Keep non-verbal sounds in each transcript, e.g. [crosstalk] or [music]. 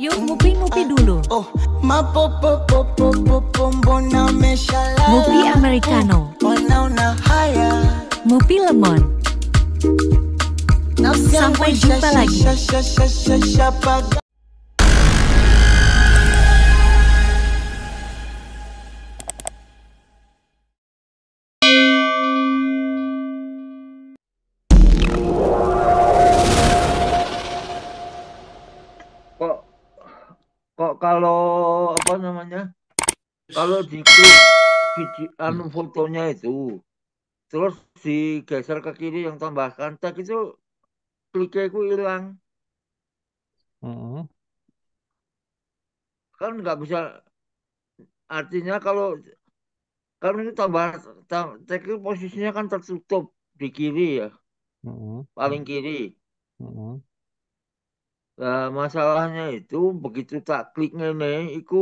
Yuk Mupi Mupi dulu. Mupi Americano. Mupi Lemon. Sampai jumpa lagi. anu hmm. fotonya itu terus geser ke kiri yang tambahkan tag itu kliknya itu hilang hmm kan nggak bisa artinya kalau kan ini tambah tak itu posisinya kan tertutup di kiri ya hmm paling kiri hmm nah, masalahnya itu begitu tak klik nih itu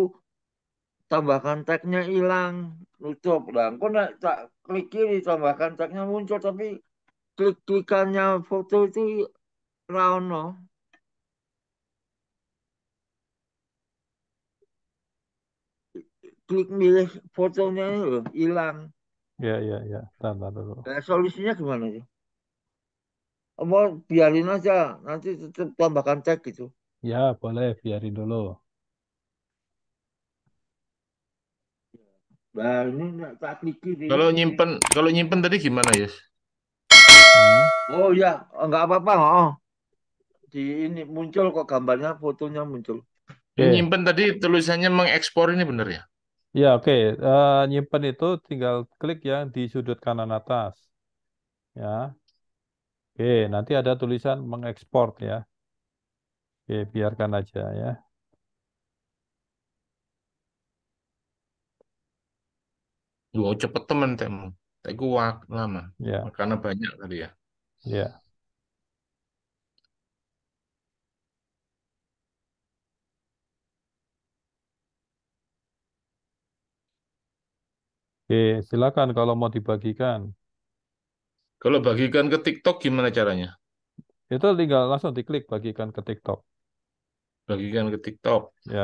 tambahkan tagnya hilang lucu bang kok nak tak klik kiri tambahkan tagnya muncul tapi klik klikannya foto itu rano klik milih fotonya itu hilang ya ya ya tambah dulu nah, solusinya gimana sih mau biarin aja nanti tetap tambahkan tag gitu ya boleh biarin dulu Baru tak pikir. Kalau nyimpen, kalau nyimpen tadi gimana ya? Yes? Hmm. Oh ya, nggak apa-apa. Oh. Di ini muncul kok gambarnya, fotonya muncul. Okay. Nyimpen tadi tulisannya mengekspor ini benar ya? Ya oke, okay. uh, eh, nyimpen itu tinggal klik yang di sudut kanan atas. Ya. Oke, okay. nanti ada tulisan mengekspor ya. Oke, biarkan aja ya. Wow, cepet temen temu. gue waktu lama. Ya. Karena banyak tadi ya. Ya. Oke, silakan kalau mau dibagikan. Kalau bagikan ke TikTok gimana caranya? Itu tinggal langsung diklik bagikan ke TikTok. Bagikan ke TikTok. Ya.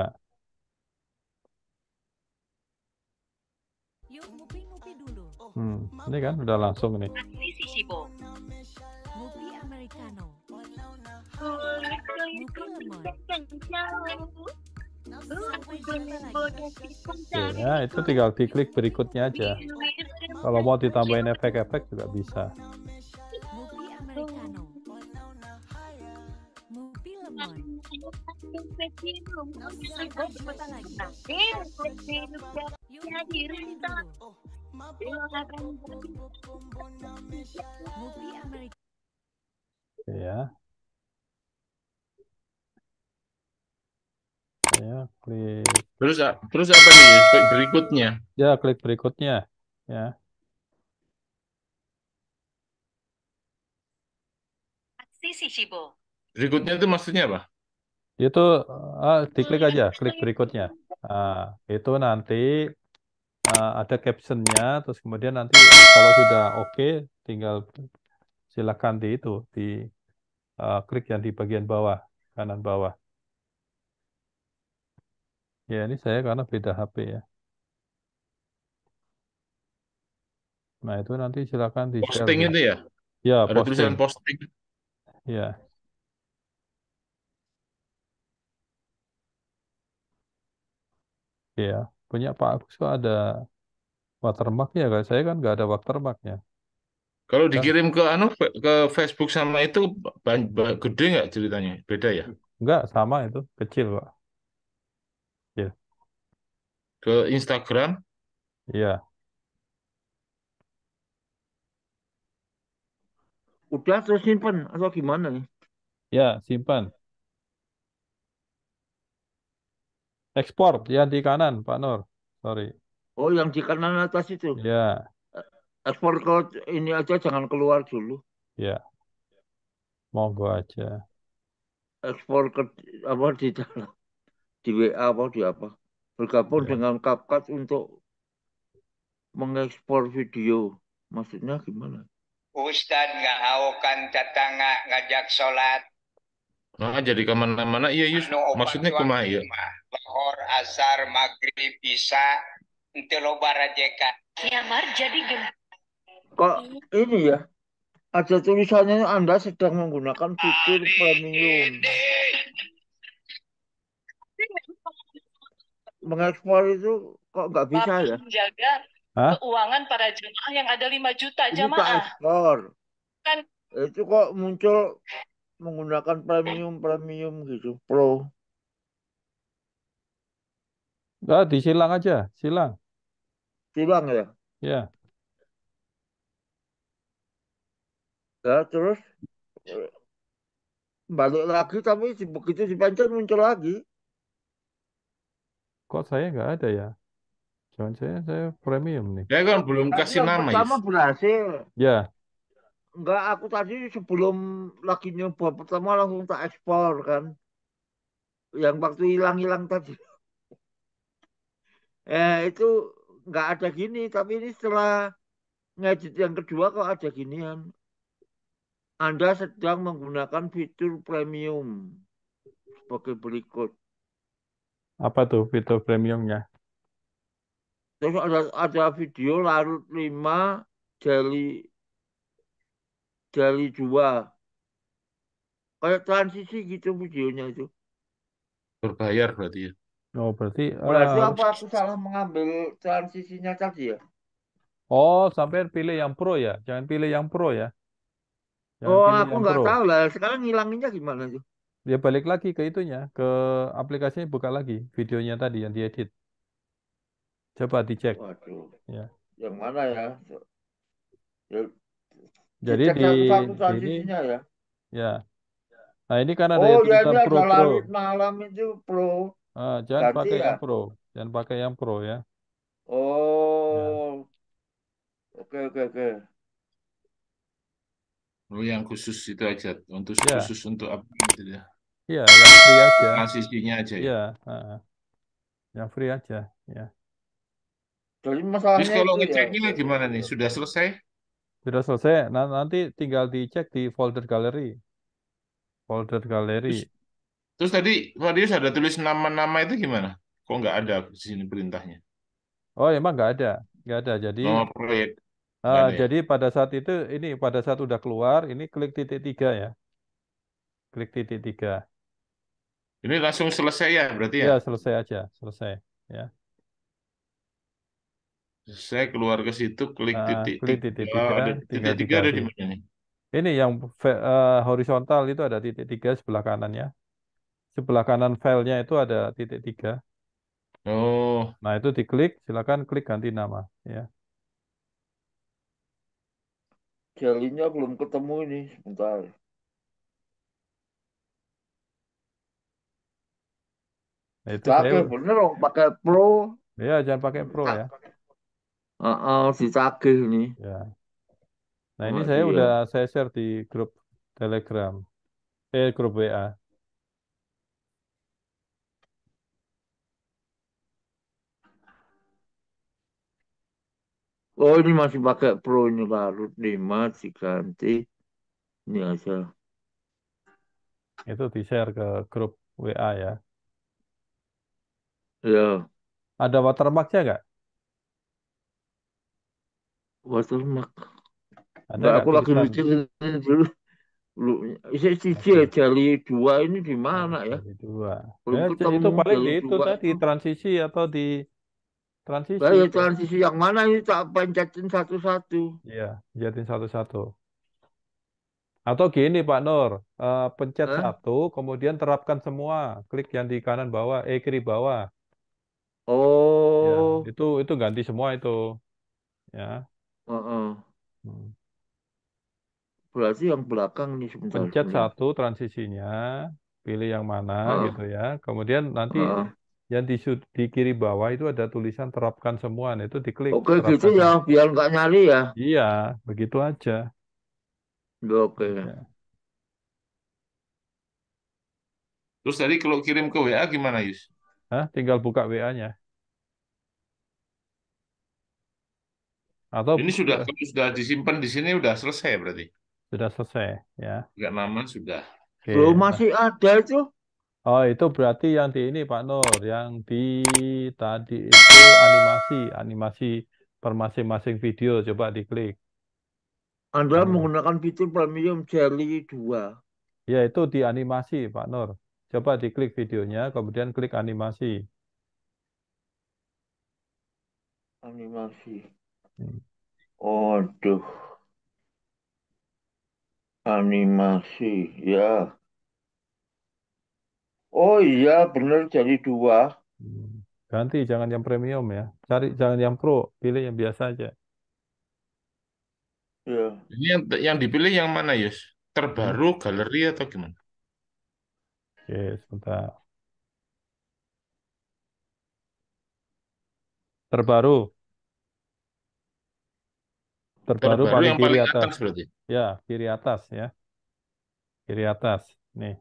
Hmm, ini kan udah langsung nih. Oke, ya, itu tinggal diklik berikutnya aja. Kalau mau ditambahin efek-efek juga bisa. Ya. Ya, klik. Terus terus apa nih? Klik berikutnya. Ya, klik berikutnya. Ya. Berikutnya itu maksudnya apa? Itu ah, diklik aja, klik berikutnya. Nah, itu nanti uh, ada captionnya terus kemudian nanti kalau sudah oke okay, tinggal silakan di itu di uh, klik yang di bagian bawah kanan bawah ya ini saya karena beda HP ya nah itu nanti silakan di share posting ya. itu ya ya ada posting. posting ya ya punya Pak Agus kok ada watermarknya kan? Saya kan nggak ada watermarknya. Kalau kan dikirim ke anu ke Facebook sama itu gede nggak ceritanya? Beda ya? Enggak, sama itu kecil pak. Ya. Ke Instagram? Iya. Udah terus simpan atau gimana nih? Ya simpan. Ekspor ya di kanan, Pak Nur. Sorry. Oh, yang di kanan atas itu. Ya. Ekspor ke ini aja jangan keluar dulu. Ya. Monggo aja. Ekspor ke apa di dalam di WA apa di apa. Bergabung yeah. dengan CapCut untuk mengekspor video. Maksudnya gimana? Ustad nggak ngahaokan nggak ngajak sholat. Nah, jadi kemana-mana iya Yus. Iya. Anu, maksudnya kemana iya. Zuhur, Asar, Maghrib, Isya, nanti lo rajekan. Nyamar jadi gem. Kok ini ya? Ada tulisannya Anda sedang menggunakan fitur premium. Mengekspor itu kok nggak bisa Bapak ya? Menjaga Hah? keuangan para jemaah yang ada 5 juta jemaah. Ekspor. Kan itu kok muncul menggunakan premium premium gitu pro Nah, di Silang aja, Silang. Silang ya? Ya. Ya, terus balik lagi tapi begitu pancar muncul lagi. Kok saya nggak ada ya? Jangan saya saya premium nih. Ya kan belum tapi kasih nama. Pertama berhasil. Ya. Enggak, aku tadi sebelum lagi nyoba pertama langsung tak ekspor kan. Yang waktu hilang-hilang tadi ya itu nggak ada gini tapi ini setelah ngedit yang kedua kok ada ginian anda sedang menggunakan fitur premium sebagai berikut apa tuh fitur premiumnya terus ada ada video larut lima jeli jeli 2 kayak transisi gitu videonya itu berbayar berarti ya Oh, berarti Berarti uh, apa aku salah mengambil transisinya tadi ya? Oh, sampai pilih yang pro ya. Jangan pilih yang pro ya. Jangan oh, aku nggak tahu lah. Sekarang ngilanginnya gimana tuh? Dia ya, balik lagi ke itunya, ke aplikasinya buka lagi videonya tadi yang diedit. Coba dicek. Waduh. Ya. Yang mana ya? ya Jadi di ini, ya. Ya. Nah, ini karena oh, ya, ada ya, ini pro, ada pro. malam itu pro. Ah, jangan Berarti pakai ya. yang pro, jangan pakai yang pro ya. Oh, ya. oke oke oke. Lu oh, yang khusus itu aja untuk Ya, khusus untuk apa gitu ya. iya, yang free aja. Transisinya aja ya. Iya, yang free aja, ya. Jadi Terus masalahnya kalau itu ya. ngeceknya gitu. gimana nih? Sudah selesai? Sudah selesai. Nah, nanti tinggal dicek di folder galeri, folder galeri. Terus Terus tadi Marius ada tulis nama-nama itu gimana? Kok nggak ada di sini perintahnya? Oh, emang nggak ada, nggak ada. Jadi nama proyek. Ah, uh, ya? jadi pada saat itu ini pada saat udah keluar ini klik titik tiga ya, klik titik tiga. Ini langsung selesai ya berarti ya? Ya selesai aja, selesai ya. Selesai keluar ke situ klik nah, titik klik titik tiga, tiga titik tiga, tiga ada di mana nih? Ini yang uh, horizontal itu ada titik tiga sebelah kanannya sebelah kanan filenya itu ada titik tiga. Oh. Nah itu diklik, silakan klik ganti nama. Ya. Jalinya belum ketemu ini, sebentar. Nah, itu pakai saya... bener dong, pakai Pro. Ya, jangan pakai Pro ya. Uh, uh, si cakep ini. Ya. Nah ini oh, saya iya. udah saya share di grup Telegram, eh grup WA. Oh ini masih pakai pro ini larut masih diganti ini aja. Itu di-share ke grup WA ya. Ya. Ada watermarknya nggak? Watermark. Ada nah, nggak, aku lagi mikir dulu. Lu, isi cici okay. jali dua ini di mana ya? Jali dua. ya, itu paling di itu tadi transisi atau di transisi Baru transisi yang mana ini tak pencetin satu-satu iya pencetin satu-satu atau gini Pak Nur uh, pencet eh? satu kemudian terapkan semua klik yang di kanan bawah eh kiri bawah ya, oh ya, itu itu ganti semua itu ya uh -uh. Hmm. berarti yang belakang nih sebentar pencet sebentar. satu transisinya pilih yang mana uh. gitu ya kemudian nanti uh yang di, di kiri bawah itu ada tulisan terapkan semua, nah itu diklik. Oke oh, terapkan gitu ya, biar nggak nyari ya. Iya, begitu aja. Oke. Ya. Terus tadi kalau kirim ke WA gimana Yus? Hah? Tinggal buka WA-nya. Atau ini sudah kalau sudah disimpan di sini sudah selesai berarti. Sudah selesai ya. Enggak nama sudah. Okay. Belum masih ada itu. Oh, itu berarti yang di ini Pak Nur, yang di tadi itu animasi, animasi per masing-masing video coba diklik. Anda hmm. menggunakan fitur Premium Jelly 2. Ya, itu di animasi Pak Nur. Coba diklik videonya, kemudian klik animasi. Animasi. Oh Aduh. Animasi, ya. Oh iya, bener jadi dua. Hmm. Ganti, jangan yang premium ya. Cari jangan yang pro, pilih yang biasa aja. Iya. Ini yang, yang dipilih yang mana, Yus? Terbaru, hmm. galeri, atau gimana? Oke, sebentar. Terbaru. Terbaru, Terbaru paling yang kiri paling atas atas. berarti. Ya, kiri atas ya. Kiri atas. Nih.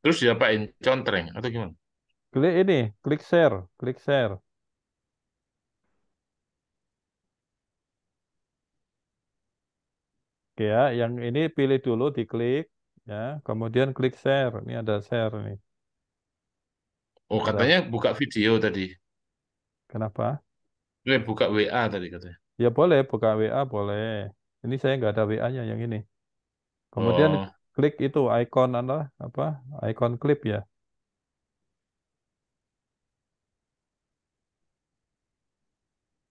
Terus diapain? Contreng atau gimana? Klik ini, klik share, klik share. Oke ya, yang ini pilih dulu diklik ya, kemudian klik share. Ini ada share nih. Oh, katanya buka video tadi. Kenapa? Boleh buka WA tadi katanya. Ya boleh, buka WA boleh. Ini saya nggak ada WA-nya yang ini. Kemudian oh klik itu icon anda apa icon clip ya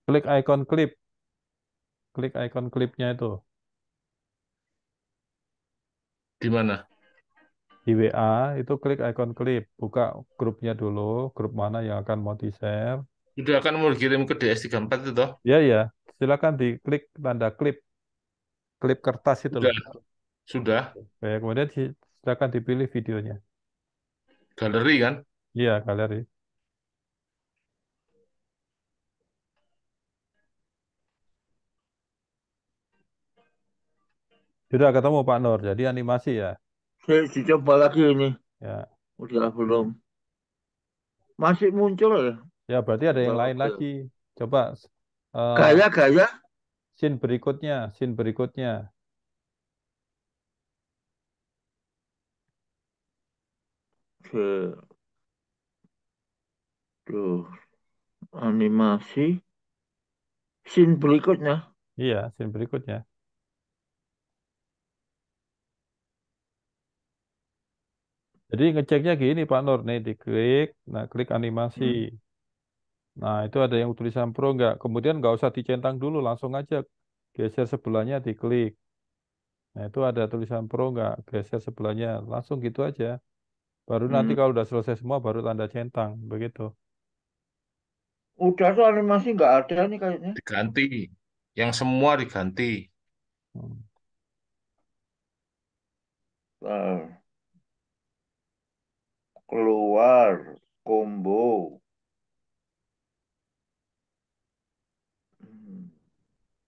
klik icon clip, klik icon clipnya itu di mana di WA itu klik icon clip, buka grupnya dulu grup mana yang akan mau di share sudah akan mau dikirim ke DS34 itu toh ya ya silakan diklik tanda klip klip kertas itu sudah. Loh sudah. Oke, kemudian silakan dipilih videonya. Galeri kan? Iya, galeri. Sudah ketemu Pak Nur, jadi animasi ya? Saya dicoba lagi ini. Ya. Udah belum. Masih muncul ya? Ya, berarti ada yang lain lagi. Coba. gaya eh, Gaya-gaya? Scene berikutnya, scene berikutnya. ke tuh animasi scene berikutnya. Iya, scene berikutnya. Jadi ngeceknya gini Pak Nur nih diklik, nah klik animasi. Hmm. Nah itu ada yang tulisan pro nggak? Kemudian nggak usah dicentang dulu, langsung aja geser sebelahnya diklik. Nah itu ada tulisan pro nggak? Geser sebelahnya, langsung gitu aja. Baru hmm. nanti kalau udah selesai semua baru tanda centang, begitu. Udah tuh animasi nggak ada nih kayaknya. Diganti. Yang semua diganti. Hmm. Eh. Keluar combo. Hmm.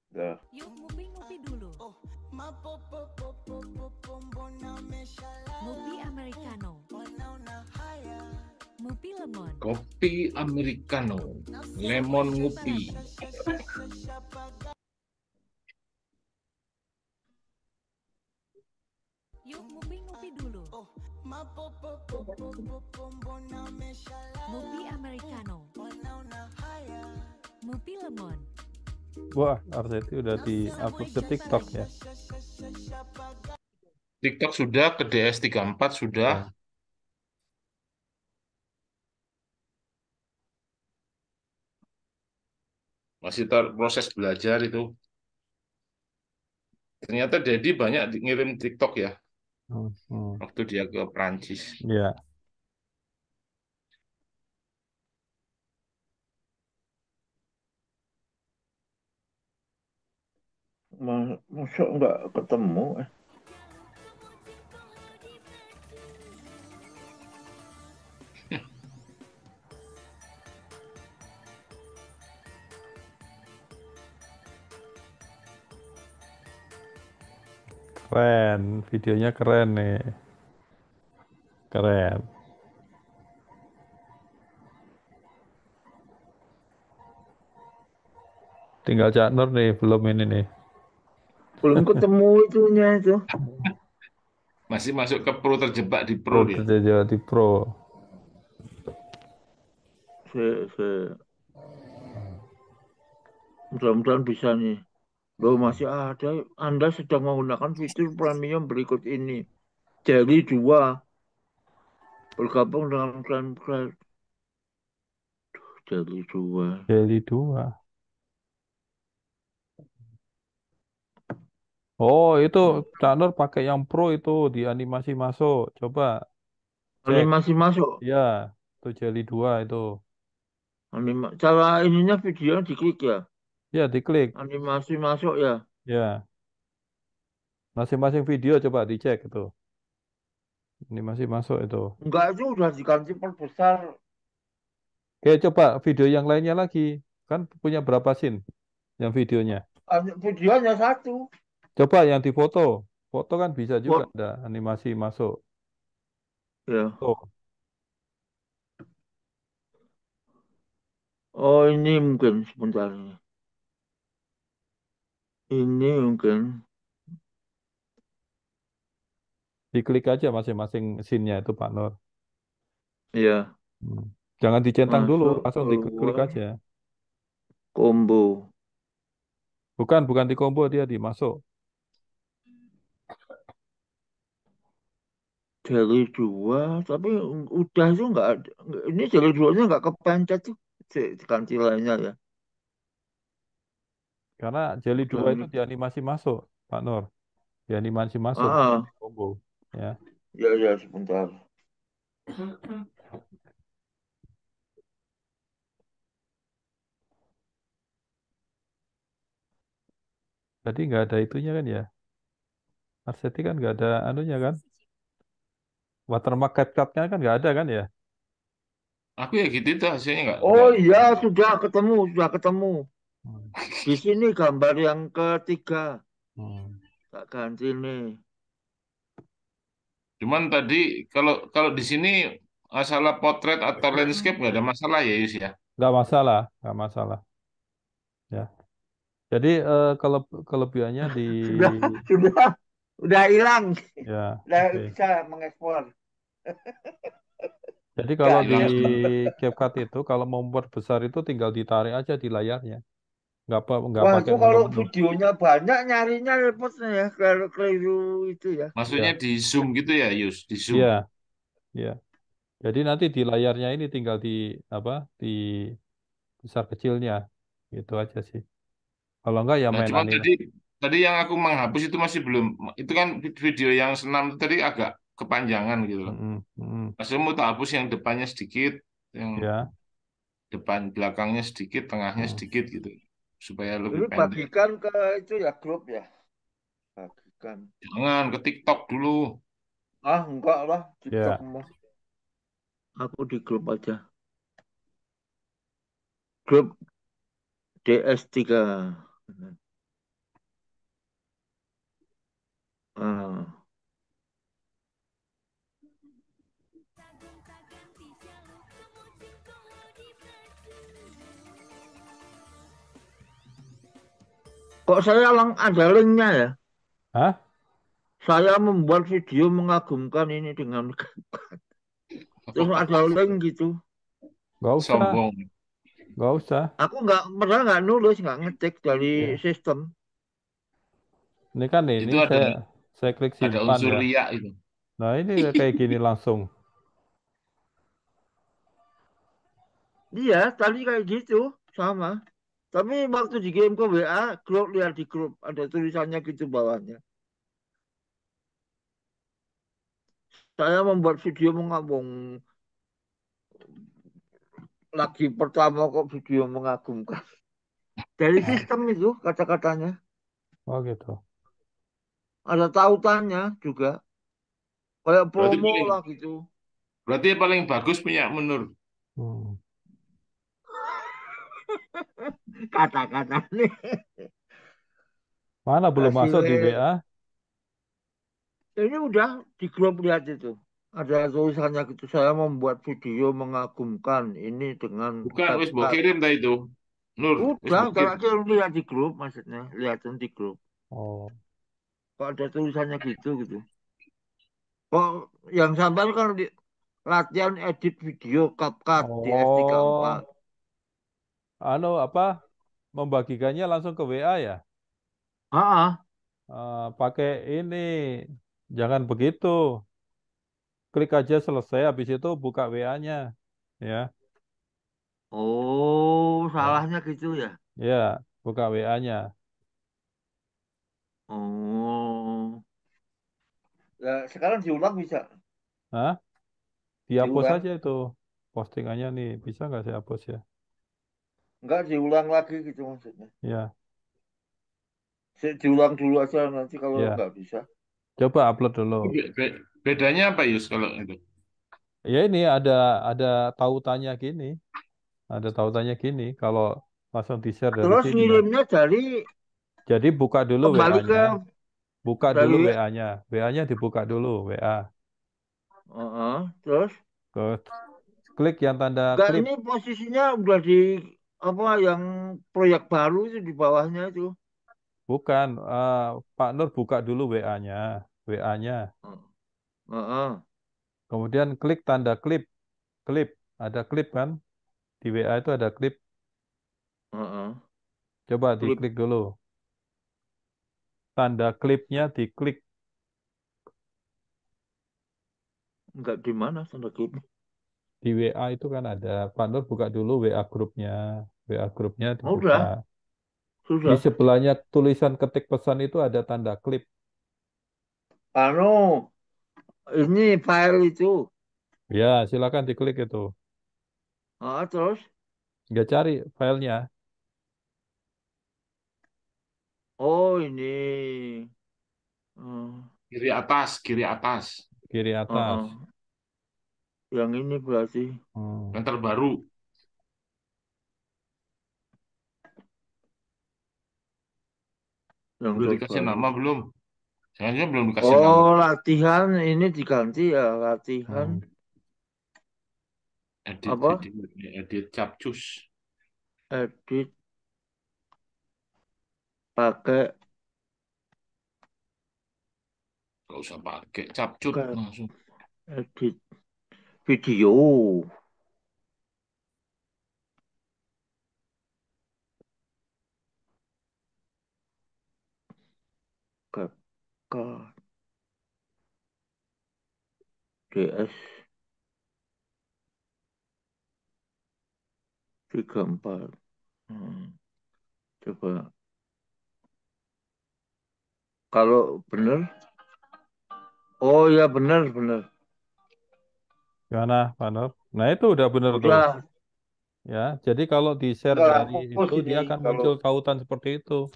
Dah. Yuk ngopi-ngopi dulu. Ngopi oh. Americano. Kopi americano, lemon ngopi. Yuk ngopi itu dulu. americano. lemon. Wah, udah di upload ke TikTok ya. TikTok sudah, ke DS34 sudah, nah. masih proses belajar itu ternyata Dedi banyak ngirim TikTok ya hmm. waktu dia ke Prancis ya yeah. masuk nggak ketemu eh Keren, videonya keren nih. Keren. Tinggal Cak Nur nih, belum ini nih. Belum ketemu itunya itu. Masih masuk ke pro terjebak di pro, pro Terjebak di pro. Se, se. Mudah-mudahan bisa nih. Loh masih ya ada, Anda sedang menggunakan fitur premium berikut ini. Jadi dua, bergabung dengan plan plan. Jadi dua. Jadi dua. Oh, itu channel pakai yang pro itu di animasi masuk. Coba cek. Animasi masuk? Ya, itu jeli dua itu. Anima cara ininya video diklik ya? Ya, diklik. Animasi masuk ya. Ya, masing-masing video coba dicek itu. ini masih masuk itu. Enggak itu udah diganti perbesar. Oke, coba video yang lainnya lagi. Kan punya berapa scene yang videonya? Videonya satu. Coba yang difoto. Foto kan bisa juga ada animasi masuk. Ya. Oh ini mungkin sebentar ini. Ini mungkin Diklik aja masing-masing scene itu Pak Nur. Iya. Hmm. Jangan Jangan Masuk dulu, langsung diklik aja. combo. Bukan, bukan di combo dia dimasuk. Jari dua, tapi udah tuh nggak ada. Ini dua nya nggak kepencet tuh. Si- lainnya ya. Karena Jelly 2 hmm. itu dianimasi masuk, Pak Nur. Dianimasi masuk uh ah, -uh. Ah. combo, ya. Ya, ya, sebentar. Tadi nggak ada itunya kan ya? Arseti kan nggak ada anunya kan? Watermark capcut kan nggak ada kan ya? Aku ya gitu itu hasilnya nggak. Oh iya sudah ketemu sudah ketemu. Hmm. Di sini gambar yang ketiga. Hmm. ganti nih. Cuman tadi kalau kalau di sini masalah potret atau landscape nggak ada masalah ya Yus ya? Nggak masalah, nggak masalah. Ya. Jadi uh, eh, kalau kelebihannya di sudah, sudah udah hilang. Ya. Udah okay. bisa mengekspor. Jadi kalau ya, di CapCut itu kalau mau besar itu tinggal ditarik aja di layarnya nggak apa nggak pakai itu kalau videonya banyak nyarinya repotnya ya kalau keliru itu ya maksudnya ya. di zoom gitu ya Yus di zoom Iya. ya jadi nanti di layarnya ini tinggal di apa di besar kecilnya gitu aja sih kalau enggak ya nah, main tadi tadi yang aku menghapus itu masih belum itu kan video yang senam tadi agak kepanjangan gitu loh mm -hmm. Maksudnya mau tak hapus yang depannya sedikit yang ya. depan belakangnya sedikit tengahnya mm. sedikit gitu supaya lebih dulu pendek. bagikan ke itu ya grup ya bagikan jangan ke TikTok dulu ah enggak lah TikTok yeah. mah aku di grup aja grup DS3 ah Kok saya lang ada linknya ya? Hah? Saya membuat video mengagumkan ini dengan [laughs] terus ada link gitu. Gak usah. Sombong. Gak usah. Aku nggak pernah nggak nulis, nggak ngecek dari ya. sistem. Ini kan ini itu ada, saya, saya klik simpan. Ada unsur ya. itu. Nah ini kayak gini [laughs] langsung. Iya, tadi kayak gitu, sama. Tapi waktu di game ke WA, grup lihat di grup ada tulisannya gitu bawahnya. Saya membuat video mengabung lagi pertama kok video mengagumkan. Dari [laughs] sistem itu kata-katanya. Oh gitu. Ada tautannya juga. Kayak promo berarti, lah gitu. Berarti paling bagus minyak menur. Hmm. [laughs] kata-kata nih. Mana belum Hasil masuk di WA? Ini udah di grup lihat itu. Ada tulisannya gitu. Saya membuat video mengagumkan ini dengan... Bukan, wis kirim tadi itu. Nur, udah, kalau kirim lihat di grup maksudnya. Lihatin di grup. Oh. Kok ada tulisannya gitu gitu. Kok yang sambal kan di, latihan edit video CapCut oh. di SD keempat. Halo, apa? membagikannya langsung ke WA ya? Ah, Uh, pakai ini, jangan begitu. Klik aja selesai, habis itu buka WA-nya, ya. Oh, salahnya ah. gitu ya? Ya, buka WA-nya. Oh. Nah, sekarang diulang bisa? Hah? Dihapus Diulang. aja itu postingannya nih, bisa nggak saya hapus ya? Enggak diulang lagi gitu maksudnya. Ya. Yeah. Diulang dulu aja nanti kalau yeah. Ya. nggak bisa. Coba upload dulu. Iya, bedanya apa Yus kalau itu? Ya ini ada ada tautannya gini. Ada tautannya gini kalau langsung di-share dari Terus sini. Ya. ngirimnya dari Jadi buka dulu WA-nya. Ke... Buka dari... dulu WA-nya. WA-nya dibuka dulu WA. Uh -huh. terus terus klik yang tanda Enggak, klik. ini posisinya udah di apa yang proyek baru itu di bawahnya itu? Bukan, uh, Pak Nur buka dulu WA-nya, WA-nya. Uh, oh, uh. Kemudian klik tanda klip, klip, ada klip kan? Di WA itu ada klip. Uh, uh. Coba klip. diklik dulu. Tanda klipnya diklik. Enggak di mana tanda klipnya? di WA itu kan ada Pak Nur buka dulu WA grupnya WA grupnya oh, dibuka Sudah. di sebelahnya tulisan ketik pesan itu ada tanda klip anu ini file itu ya silakan diklik itu ah terus nggak cari filenya oh ini hmm. kiri atas kiri atas kiri atas oh yang ini berarti hmm. yang terbaru yang belum terbaru. dikasih nama belum saya belum dikasih oh nama. latihan ini diganti ya latihan hmm. edit, apa edit, edit capcus edit pakai Gak usah pakai capcut langsung edit video Kak, DS 34 hmm. coba kalau benar oh ya benar benar Gimana, Pak Nur? Nah, itu udah benar tuh. Ya, jadi kalau di-share nah, dari itu gini, dia akan kalau- muncul tautan seperti itu.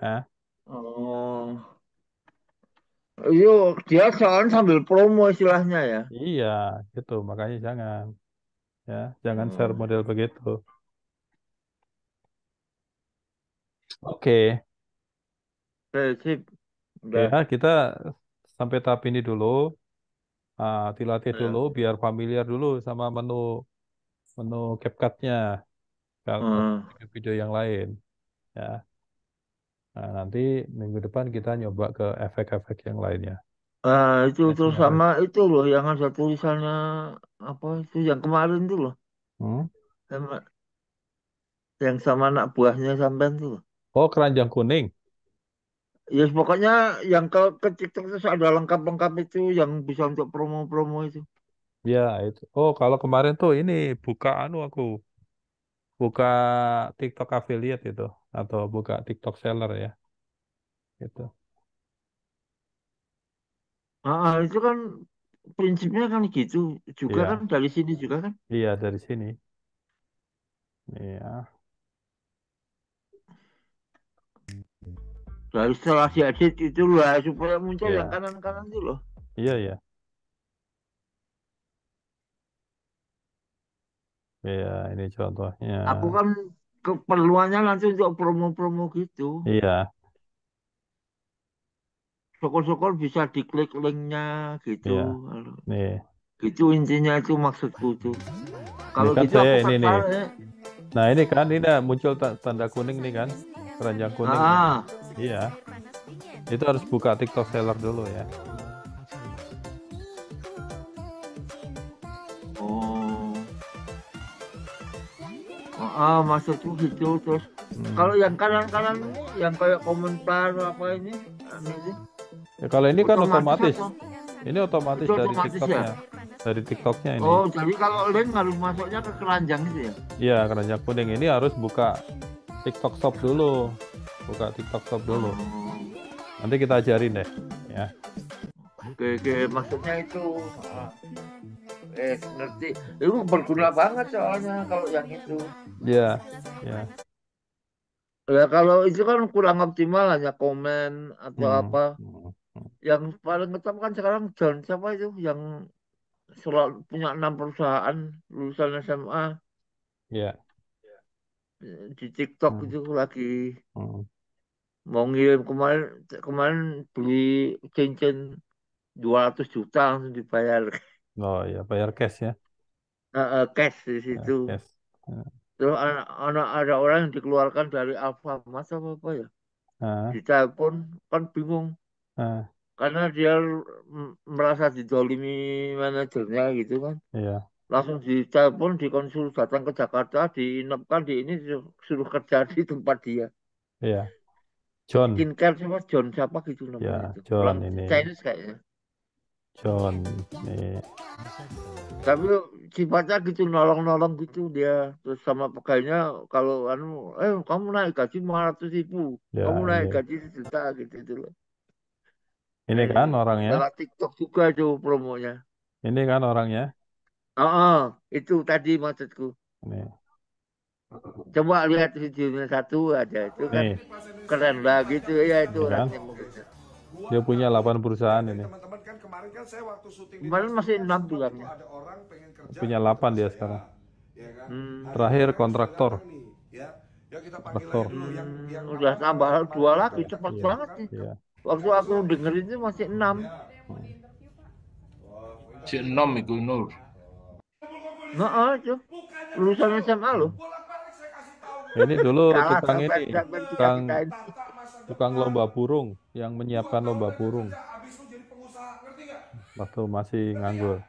Ya. Oh. Yo, iya, dia soalnya sambil promo istilahnya ya. Iya, gitu. Makanya jangan. Ya, jangan hmm. share model begitu. Oke, Oke, sip. Udah. ya kita sampai tahap ini dulu. Nah, dilatih yeah. dulu biar familiar dulu sama menu menu CapCut-nya. Kalau hmm. video yang lain. Ya. Nah, nanti minggu depan kita nyoba ke efek-efek yang lainnya. Ah, itu terus sama itu loh yang ada tulisannya apa itu yang kemarin itu loh. Hmm? yang sama anak buahnya sampean tuh Oh, keranjang kuning. Ya yes, pokoknya yang ke, ke TikTok itu ada lengkap-lengkap itu yang bisa untuk promo-promo itu. Ya itu. Oh kalau kemarin tuh ini buka anu aku buka TikTok affiliate itu atau buka TikTok seller ya itu. Ah, ah itu kan prinsipnya kan gitu juga Iya kan dari sini juga kan. iya dari sini. Iya. Dari setelah si Adit itu loh supaya muncul yeah. Iya. yang kanan-kanan itu loh. Iya, yeah, iya. Yeah. Iya, ini contohnya. Aku kan keperluannya langsung untuk promo-promo gitu. Iya. Sokol-sokol bisa diklik linknya gitu. Iya. Nih. Itu intinya itu maksudku tuh. Kalau kan gitu saya aku ini nih. Ya. Nah ini kan ini muncul tanda kuning nih kan keranjang ah. kuning. Ah. Iya. Itu harus buka TikTok seller dulu ya. Oh. Ah, tuh ah, gitu terus. Hmm. Kalau yang kanan-kanan ini, yang kayak komentar apa ini, Ya kalau ini kan otomatis. Apa? Ini otomatis otomatis dari TikToknya. Ya? Dari TikToknya ini. Oh, jadi kalau link harus masuknya ke keranjang itu ya? Iya, keranjang kuning ini harus buka TikTok Shop dulu. Buka TikTok Shop dulu. Nanti kita ajarin deh, ya. Oke, oke. maksudnya itu ah, eh ngerti. Itu berguna banget soalnya kalau yang itu. Iya, yeah, ya. Ya kalau itu kan kurang optimal hanya komen atau hmm. apa. Yang paling ketam kan sekarang John siapa itu yang selalu punya enam perusahaan lulusan SMA. Iya. Yeah di TikTok hmm. itu lagi hmm. mau ngirim kemarin kemarin beli cincin ratus juta langsung dibayar. Oh ya bayar cash ya. Uh, uh, cash di situ. Uh, cash. Uh. Terus anak, anak ada orang yang dikeluarkan dari Alfamart apa apa ya. Uh. telepon kan bingung. Uh. Karena dia merasa didolimi manajernya gitu kan. Iya langsung telepon di konsul datang ke Jakarta diinapkan di ini suruh kerja di tempat dia Iya. Yeah. John skincare siapa John siapa gitu namanya yeah, itu. John Orang ini Chinese kayaknya John ini tapi sifatnya gitu nolong-nolong gitu dia terus sama pegawainya kalau anu eh kamu naik gaji 500 ribu yeah, kamu naik yeah. gaji sejuta gitu itu loh ini kan orangnya lewat TikTok juga itu promonya ini kan orangnya Oh, oh, itu tadi maksudku. Nih. Coba lihat videonya satu aja itu kan Nih. keren banget gitu. iya, itu ya itu kan? Dia punya 8 perusahaan ini. Teman-teman kan kemarin kan saya waktu syuting kemarin masih 6 bulan. Punya 8 dia sekarang. Ya kan? hmm. Terakhir kontraktor. Ya. Ya kita panggil dulu yang, hmm, yang udah tambah dua lagi cepat iya, banget sih. Iya. Waktu aku dengerin itu masih enam. Ya. Si enam itu Nur. Nah, cuy, lulusan SMA lo. Ini dulu tukang ini, tukang, tukang lomba burung yang menyiapkan lomba burung. Waktu masih nganggur.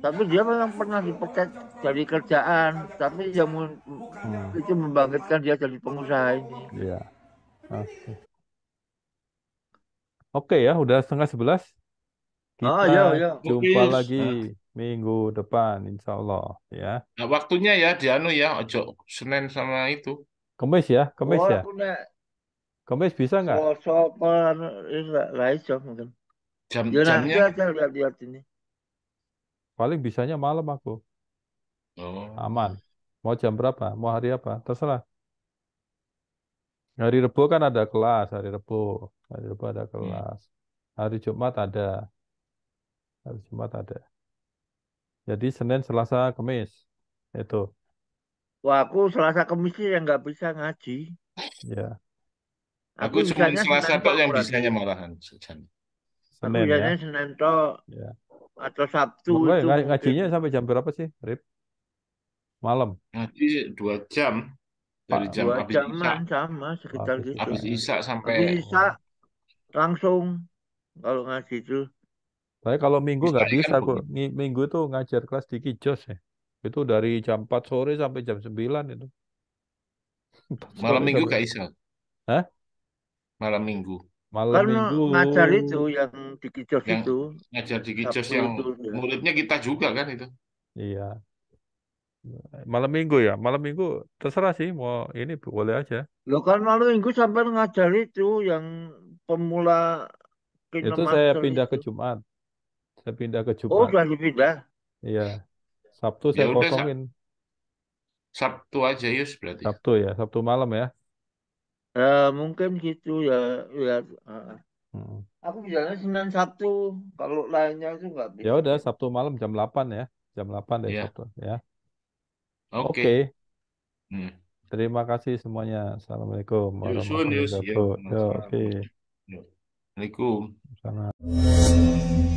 Tapi dia memang pernah dipecat dari kerjaan, tapi dia hmm. itu membangkitkan dia jadi pengusaha ini. Iya. Oke. Okay. Oke okay, ya, udah setengah sebelas. Nah, Kita ah, ya, ya. jumpa Bukis. lagi nah. minggu depan, insya Allah. Ya. Nah, waktunya ya, Dianu ya, ojo Senin sama itu. Kemis ya, Kemis ya. Kemis bisa nggak? Jam ya, jamnya. Paling bisanya malam aku. Oh. Aman. Mau jam berapa? Mau hari apa? Terserah. Hari Rebo kan ada kelas, hari Rebo. Hari Rebo ada hmm. kelas. Hari Jumat ada hari Jumat ada. Jadi Senin, Selasa, Kamis itu. Wah, aku Selasa Kamis sih yang nggak bisa ngaji. Ya. Aku, aku cuma Selasa tok yang bisanya malahan sejam. Senin aku ya. Senin to Ya. Atau Sabtu Maka, itu. Ngajinya sampai jam berapa sih, Rip? Malam. Ngaji dua jam. Dari jam dua habis jam Isa. sama sekitar habis gitu. Habis isak sampai habis Isa langsung kalau ngaji itu tapi kalau minggu nggak bisa, kan aku minggu itu ngajar kelas di Kijos ya. Itu dari jam 4 sore sampai jam 9 itu. [laughs] Malam minggu nggak bisa. Hah? Malam minggu. Malam Karena minggu. ngajar itu yang di Kijos yang itu. Ngajar di Kijos yang itu, muridnya kita juga kan itu. Iya. Malam minggu ya, malam minggu terserah sih mau ini boleh aja. Lo kan malam minggu sampai ngajar itu yang pemula itu saya pindah itu. ke Jumat. Saya pindah ke Jumat. Oh, berarti pindah. Iya. Sabtu ya saya udah, kosongin. Sabtu aja Yus berarti. Sabtu ya, Sabtu malam ya. Ya, mungkin gitu ya, ya. Hmm. Aku misalnya Senin Sabtu, kalau lainnya itu nggak bisa. Ya udah Sabtu malam jam 8 ya, jam 8 deh ya. Sabtu ya. Oke. Okay. Okay. Hmm. Terima kasih semuanya. Assalamualaikum warahmatullahi ya. wabarakatuh. Oke. Assalamualaikum.